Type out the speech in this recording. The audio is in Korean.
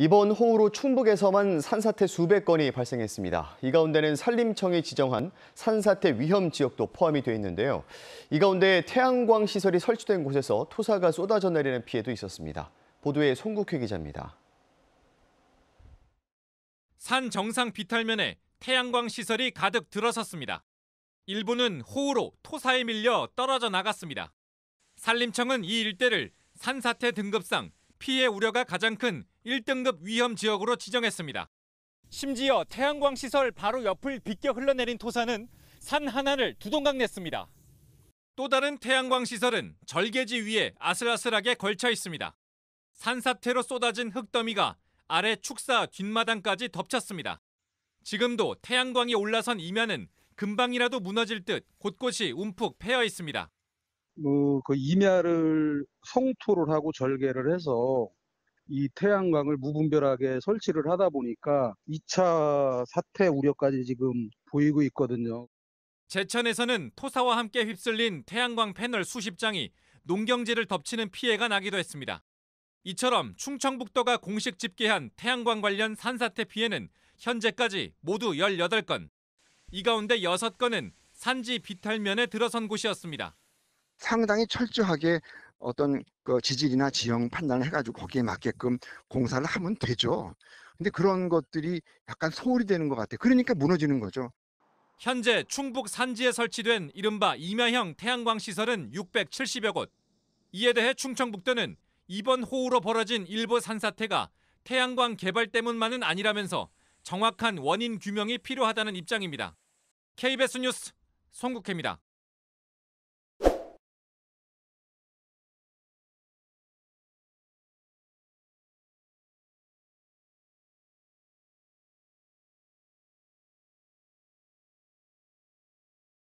이번 호우로 충북에서만 산사태 수백 건이 발생했습니다. 이 가운데는 산림청이 지정한 산사태 위험 지역도 포함이 되어 있는데요. 이 가운데 태양광 시설이 설치된 곳에서 토사가 쏟아져 내리는 피해도 있었습니다. 보도에 송국회 기자입니다. 산 정상 비탈면에 태양광 시설이 가득 들어섰습니다. 일부는 호우로 토사에 밀려 떨어져 나갔습니다. 산림청은 이 일대를 산사태 등급상 피해 우려가 가장 큰 1등급 위험 지역으로 지정했습니다. 심지어 태양광 시설 바로 옆을 빗겨 흘러내린 토사는 산 하나를 두동강 냈습니다. 또 다른 태양광 시설은 절개지 위에 아슬아슬하게 걸쳐 있습니다. 산사태로 쏟아진 흙더미가 아래 축사 뒷마당까지 덮쳤습니다. 지금도 태양광이 올라선 이면은 금방이라도 무너질 듯 곳곳이 움푹 패여 있습니다. 뭐그 임야를 성토를 하고 절개를 해서 이 태양광을 무분별하게 설치를 하다 보니까 2차 사태 우려까지 지금 보이고 있거든요. 제천에서는 토사와 함께 휩쓸린 태양광 패널 수십 장이 농경지를 덮치는 피해가 나기도 했습니다. 이처럼 충청북도가 공식 집계한 태양광 관련 산사태 피해는 현재까지 모두 18건. 이 가운데 6건은 산지 비탈면에 들어선 곳이었습니다. 상당히 철저하게 어떤 그 지질이나 지형 판단을 해가지고 거기에 맞게끔 공사를 하면 되죠. 근데 그런 것들이 약간 소홀이 되는 것 같아요. 그러니까 무너지는 거죠. 현재 충북 산지에 설치된 이른바 임야형 태양광 시설은 670여 곳. 이에 대해 충청북도는 이번 호우로 벌어진 일부 산사태가 태양광 개발 때문만은 아니라면서 정확한 원인 규명이 필요하다는 입장입니다. KBS 뉴스 송국혜입니다.